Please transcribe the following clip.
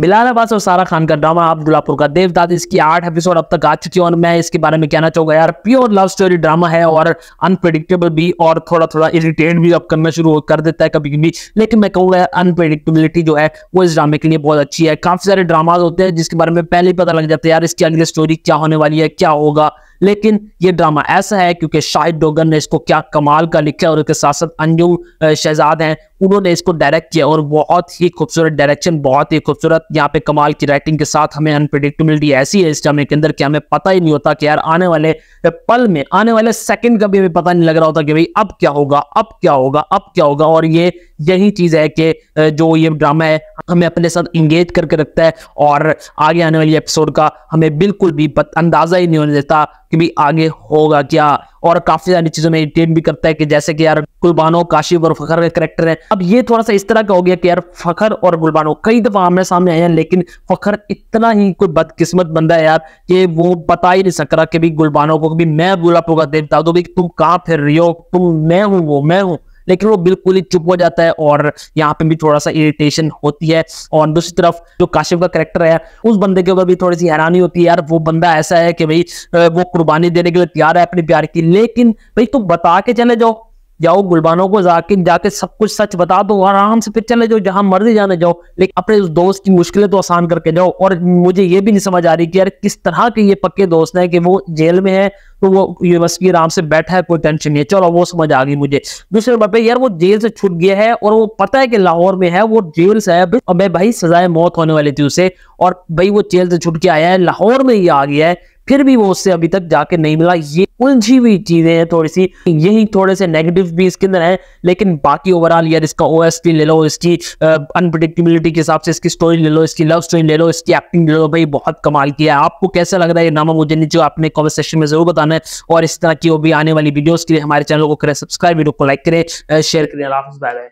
बिलाल अब्बास और सारा खान का ड्रामा आप गुलापुर का देवदाद इसकी आठ एपिसोड अब तक आ चुकी है और मैं इसके बारे में कहना चाहूंगा यार प्योर लव स्टोरी ड्रामा है और अनप्रडिक्टेबल भी और थोड़ा थोड़ा इरिटेट भी अब करना शुरू कर देता है कभी कभी लेकिन मैं कहूँगा अनप्रडिक्टेबिलिटी जो है वो इस ड्रामे के लिए बहुत अच्छी है काफी सारे ड्रामाज होते हैं जिसके बारे में पहले ही पता लग जाता है यार इसकी अगली स्टोरी क्या होने वाली है क्या होगा लेकिन ये ड्रामा ऐसा है क्योंकि शाहिद डोगर ने इसको क्या कमाल का लिखा और उसके साथ साथ अंजू शहजाद हैं उन्होंने इसको डायरेक्ट किया और बहुत ही खूबसूरत डायरेक्शन बहुत ही खूबसूरत यहाँ पे कमाल की राइटिंग के साथ हमें अनप्रडिक्टेबिलिटी ऐसी है इस ड्रामे के अंदर कि हमें पता ही नहीं होता कि यार आने वाले पल में आने वाले सेकंड का भी हमें पता नहीं लग रहा होता कि भाई अब क्या होगा अब क्या होगा अब क्या होगा और ये यही चीज है कि जो ये ड्रामा है हमें अपने साथ इंगेज करके रखता है और आगे आने वाली एपिसोड का हमें बिल्कुल भी अंदाजा ही नहीं होने देता कि भी आगे होगा क्या और काफी सारी चीजों में इरिटेट भी करता है कि जैसे कि यार गुलबानो काशिफ और फखर का करेक्टर है अब ये थोड़ा सा इस तरह का हो गया कि यार फखर और गुलबानो कई दफा आमने सामने आए हैं लेकिन फखर इतना ही कोई बदकिस्मत बंदा है यार कि वो बता ही नहीं सक रहा कि गुलबानो को भी मैं बुला पोगा देवता दो भाई तुम कहाँ फिर रही हो तुम मैं हूँ वो मैं हूँ लेकिन वो बिल्कुल ही चुप हो जाता है और यहाँ पे भी थोड़ा सा इरिटेशन होती है और दूसरी तरफ जो काशिफ का करेक्टर है उस बंदे के ऊपर भी थोड़ी सी हैरानी होती है यार वो बंदा ऐसा है कि भाई वो कुर्बानी देने के लिए तैयार है अपने प्यार की लेकिन भाई तुम बता के चले जाओ जाओ गुलबानों को जाके जाके सब कुछ सच बता दो आराम से फिर चले जाओ जहां मर्जी जाने जाओ लेकिन अपने उस दोस्त की मुश्किलें तो आसान करके जाओ और मुझे ये भी नहीं समझ आ रही कि यार किस तरह के ये पक्के दोस्त हैं कि वो जेल में है तो वो यूनिवर्सिटी आराम से बैठा है कोई टेंशन नहीं है चलो वो समझ आ गई मुझे दूसरे नंबर पे यार वो जेल से छूट गया है और वो पता है कि लाहौर में है वो जेल से है और भाई सजाए मौत होने वाली थी उसे और भाई वो जेल से छूट के आया है लाहौर में ही आ गया है फिर भी वो उससे अभी तक जाके नहीं मिला ये उलझी हुई चीजें हैं थोड़ी सी यही थोड़े से नेगेटिव भी इसके अंदर है लेकिन बाकी ओवरऑल यार इसका ओ ले लो इसकी अनप्रडिक्टेबिलिटी के हिसाब से इसकी स्टोरी ले लो इसकी लव स्टोरी ले लो इसकी एक्टिंग ले लो भाई बहुत कमाल की है आपको कैसा लग रहा है ये नामा मुझे नीचे आपने कॉमेंट सेक्शन में जरूर बताना है और इस तरह की वो भी आने वाली वीडियोज के लिए हमारे चैनल को करें सब्सक्राइब वीडियो को लाइक करें शेयर करें